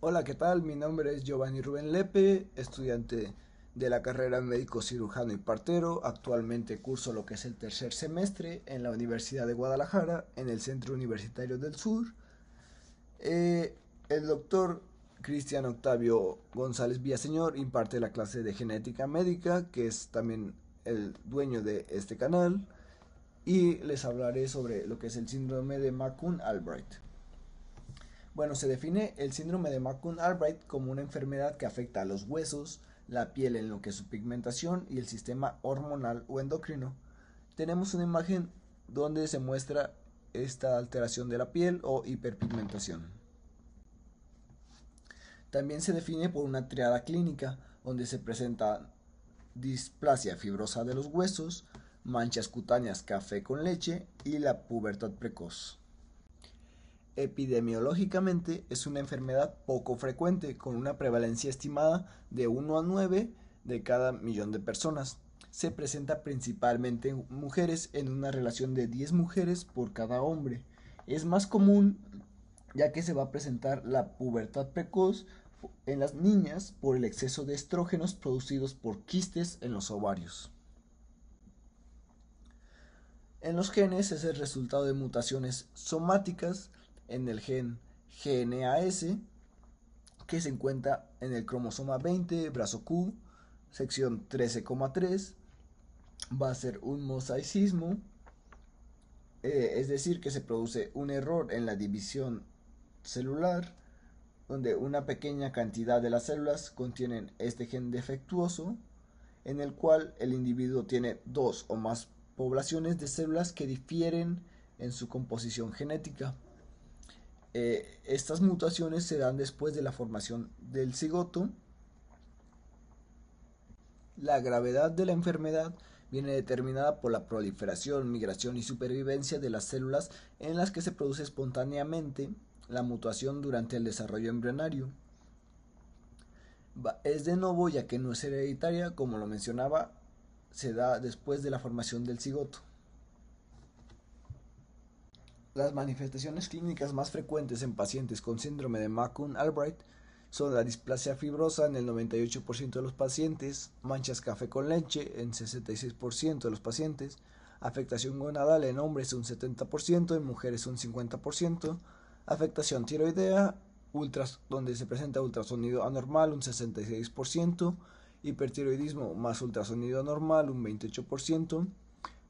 Hola, ¿qué tal? Mi nombre es Giovanni Rubén Lepe, estudiante de la carrera médico cirujano y partero. Actualmente curso lo que es el tercer semestre en la Universidad de Guadalajara, en el Centro Universitario del Sur. Eh, el doctor Cristian Octavio González Villaseñor imparte la clase de genética médica, que es también el dueño de este canal. Y les hablaré sobre lo que es el síndrome de McCune-Albright. Bueno, se define el síndrome de McCune-Albright como una enfermedad que afecta a los huesos, la piel en lo que es su pigmentación y el sistema hormonal o endocrino. Tenemos una imagen donde se muestra esta alteración de la piel o hiperpigmentación. También se define por una triada clínica donde se presenta displasia fibrosa de los huesos, manchas cutáneas café con leche y la pubertad precoz. Epidemiológicamente es una enfermedad poco frecuente, con una prevalencia estimada de 1 a 9 de cada millón de personas. Se presenta principalmente en mujeres en una relación de 10 mujeres por cada hombre. Es más común ya que se va a presentar la pubertad precoz en las niñas por el exceso de estrógenos producidos por quistes en los ovarios. En los genes es el resultado de mutaciones somáticas en el gen GNAS que se encuentra en el cromosoma 20, brazo Q, sección 13,3. Va a ser un mosaicismo, eh, es decir, que se produce un error en la división celular, donde una pequeña cantidad de las células contienen este gen defectuoso, en el cual el individuo tiene dos o más poblaciones de células que difieren en su composición genética. Eh, estas mutaciones se dan después de la formación del cigoto. La gravedad de la enfermedad viene determinada por la proliferación, migración y supervivencia de las células en las que se produce espontáneamente la mutación durante el desarrollo embrionario. Es de novo ya que no es hereditaria, como lo mencionaba, se da después de la formación del cigoto. Las manifestaciones clínicas más frecuentes en pacientes con síndrome de McCune-Albright son la displasia fibrosa en el 98% de los pacientes, manchas café con leche en 66% de los pacientes, afectación gonadal en hombres un 70%, en mujeres un 50%, afectación tiroidea, ultras, donde se presenta ultrasonido anormal un 66%, hipertiroidismo más ultrasonido anormal un 28%,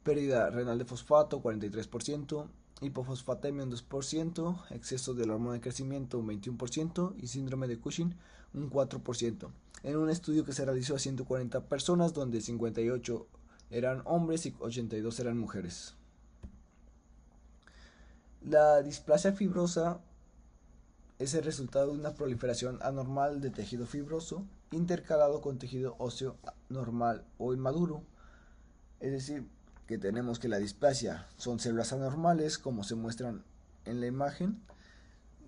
pérdida renal de fosfato 43%, hipofosfatemia un 2%, exceso de la hormona de crecimiento un 21% y síndrome de Cushing un 4%. En un estudio que se realizó a 140 personas donde 58 eran hombres y 82 eran mujeres. La displasia fibrosa es el resultado de una proliferación anormal de tejido fibroso intercalado con tejido óseo normal o inmaduro, es decir, que tenemos que la displasia son células anormales, como se muestran en la imagen,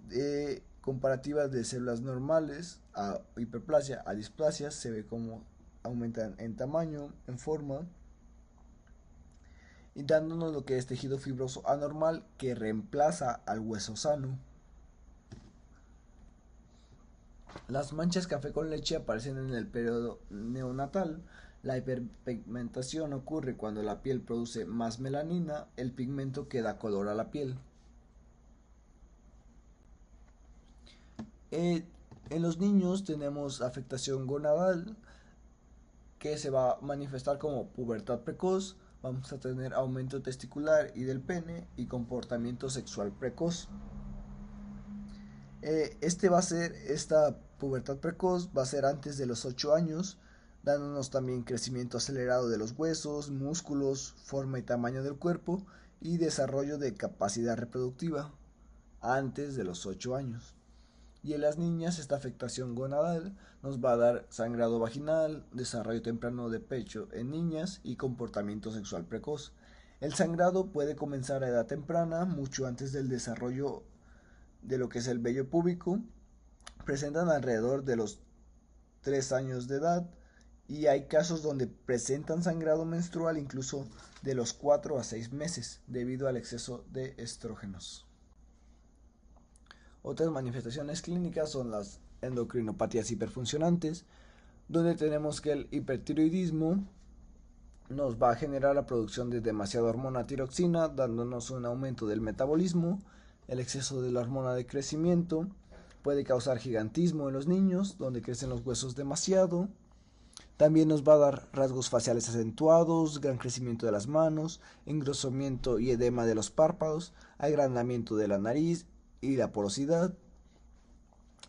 de comparativas de células normales a hiperplasia a displasia, se ve como aumentan en tamaño, en forma, y dándonos lo que es tejido fibroso anormal que reemplaza al hueso sano. Las manchas café con leche aparecen en el periodo neonatal, la hiperpigmentación ocurre cuando la piel produce más melanina, el pigmento que da color a la piel. Eh, en los niños tenemos afectación gonadal que se va a manifestar como pubertad precoz, vamos a tener aumento testicular y del pene y comportamiento sexual precoz. Eh, este va a ser, esta pubertad precoz va a ser antes de los 8 años dándonos también crecimiento acelerado de los huesos, músculos, forma y tamaño del cuerpo y desarrollo de capacidad reproductiva antes de los 8 años. Y en las niñas esta afectación gonadal nos va a dar sangrado vaginal, desarrollo temprano de pecho en niñas y comportamiento sexual precoz. El sangrado puede comenzar a edad temprana, mucho antes del desarrollo de lo que es el vello púbico. Presentan alrededor de los 3 años de edad y hay casos donde presentan sangrado menstrual incluso de los 4 a 6 meses debido al exceso de estrógenos. Otras manifestaciones clínicas son las endocrinopatías hiperfuncionantes, donde tenemos que el hipertiroidismo nos va a generar la producción de demasiada hormona tiroxina, dándonos un aumento del metabolismo, el exceso de la hormona de crecimiento, puede causar gigantismo en los niños, donde crecen los huesos demasiado, también nos va a dar rasgos faciales acentuados, gran crecimiento de las manos, engrosamiento y edema de los párpados, agrandamiento de la nariz y la porosidad.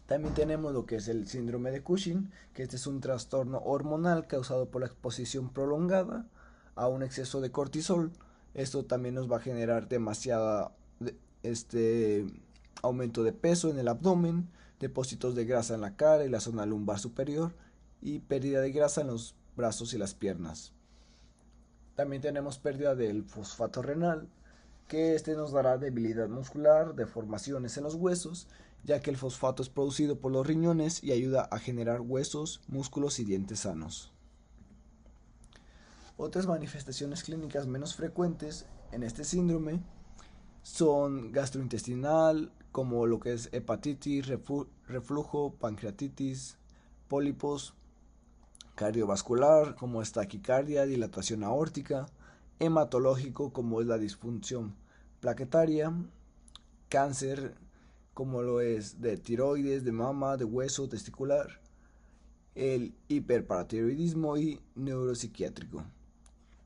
También tenemos lo que es el síndrome de Cushing, que este es un trastorno hormonal causado por la exposición prolongada a un exceso de cortisol. Esto también nos va a generar demasiado este aumento de peso en el abdomen, depósitos de grasa en la cara y la zona lumbar superior y pérdida de grasa en los brazos y las piernas. También tenemos pérdida del fosfato renal, que este nos dará debilidad muscular, deformaciones en los huesos, ya que el fosfato es producido por los riñones y ayuda a generar huesos, músculos y dientes sanos. Otras manifestaciones clínicas menos frecuentes en este síndrome son gastrointestinal, como lo que es hepatitis, reflujo, pancreatitis, pólipos, cardiovascular como es taquicardia, dilatación aórtica, hematológico como es la disfunción plaquetaria, cáncer como lo es de tiroides, de mama, de hueso testicular, el hiperparatiroidismo y neuropsiquiátrico,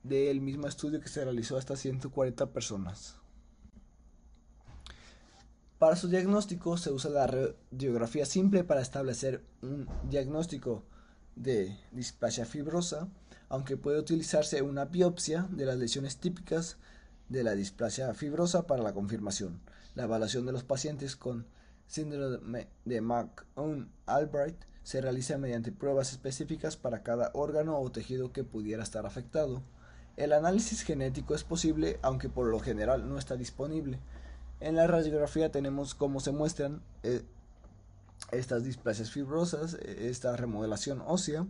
del mismo estudio que se realizó hasta 140 personas. Para su diagnóstico se usa la radiografía simple para establecer un diagnóstico de displasia fibrosa, aunque puede utilizarse una biopsia de las lesiones típicas de la displasia fibrosa para la confirmación. La evaluación de los pacientes con síndrome de Un albright se realiza mediante pruebas específicas para cada órgano o tejido que pudiera estar afectado. El análisis genético es posible, aunque por lo general no está disponible. En la radiografía tenemos cómo se muestran eh, estas displasias fibrosas, e, esta remodelación ósea.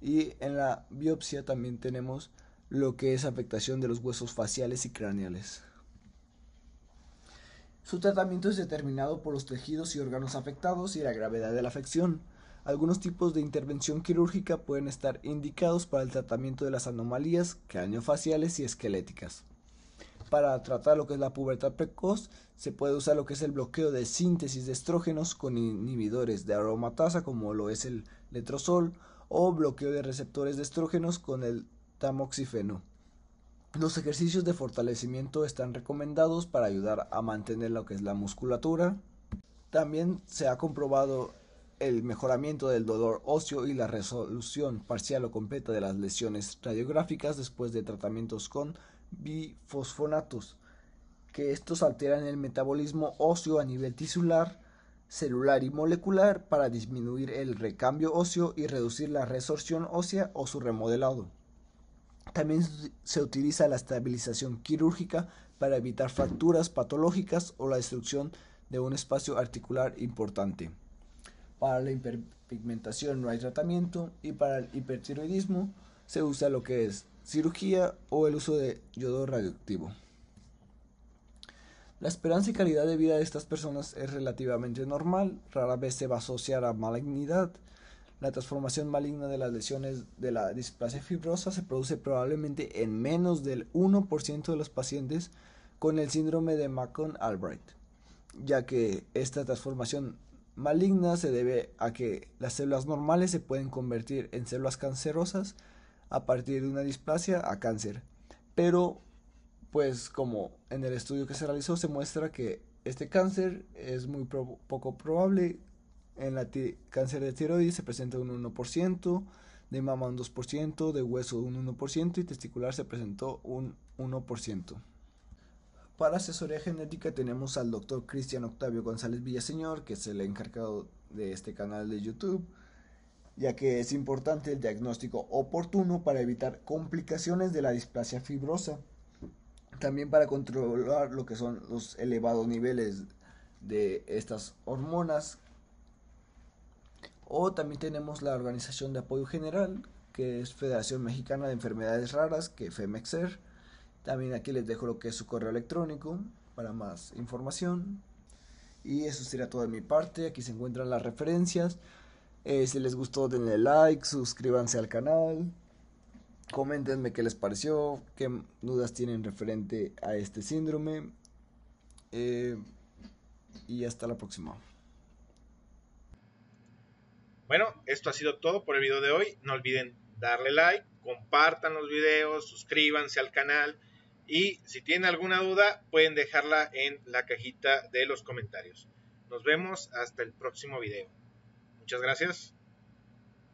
Y en la biopsia también tenemos lo que es afectación de los huesos faciales y craneales. Su tratamiento es determinado por los tejidos y órganos afectados y la gravedad de la afección. Algunos tipos de intervención quirúrgica pueden estar indicados para el tratamiento de las anomalías craneofaciales y esqueléticas para tratar lo que es la pubertad precoz, se puede usar lo que es el bloqueo de síntesis de estrógenos con inhibidores de aromatasa como lo es el letrozol o bloqueo de receptores de estrógenos con el tamoxifeno. Los ejercicios de fortalecimiento están recomendados para ayudar a mantener lo que es la musculatura. También se ha comprobado el mejoramiento del dolor óseo y la resolución parcial o completa de las lesiones radiográficas después de tratamientos con bifosfonatos, que estos alteran el metabolismo óseo a nivel tisular, celular y molecular para disminuir el recambio óseo y reducir la resorción ósea o su remodelado. También se utiliza la estabilización quirúrgica para evitar fracturas patológicas o la destrucción de un espacio articular importante. Para la hiperpigmentación no hay tratamiento y para el hipertiroidismo se usa lo que es cirugía o el uso de yodo radioactivo. La esperanza y calidad de vida de estas personas es relativamente normal, rara vez se va a asociar a malignidad. La transformación maligna de las lesiones de la displasia fibrosa se produce probablemente en menos del 1% de los pacientes con el síndrome de Macon-Albright, ya que esta transformación maligna se debe a que las células normales se pueden convertir en células cancerosas a partir de una displasia a cáncer. Pero, pues como en el estudio que se realizó se muestra que este cáncer es muy poco probable. En la cáncer de tiroides se presenta un 1%, de mama un 2%, de hueso un 1% y testicular se presentó un 1%. Para asesoría genética tenemos al doctor Cristian Octavio González Villaseñor, que es el encargado de este canal de YouTube ya que es importante el diagnóstico oportuno para evitar complicaciones de la displasia fibrosa, también para controlar lo que son los elevados niveles de estas hormonas. O también tenemos la Organización de Apoyo General, que es Federación Mexicana de Enfermedades Raras, que FEMEXER. También aquí les dejo lo que es su correo electrónico para más información. Y eso será todo de mi parte. Aquí se encuentran las referencias. Eh, si les gustó, denle like, suscríbanse al canal, coméntenme qué les pareció, qué dudas tienen referente a este síndrome. Eh, y hasta la próxima. Bueno, esto ha sido todo por el video de hoy. No olviden darle like, compartan los videos, suscríbanse al canal y si tienen alguna duda pueden dejarla en la cajita de los comentarios. Nos vemos hasta el próximo video. Muchas gracias.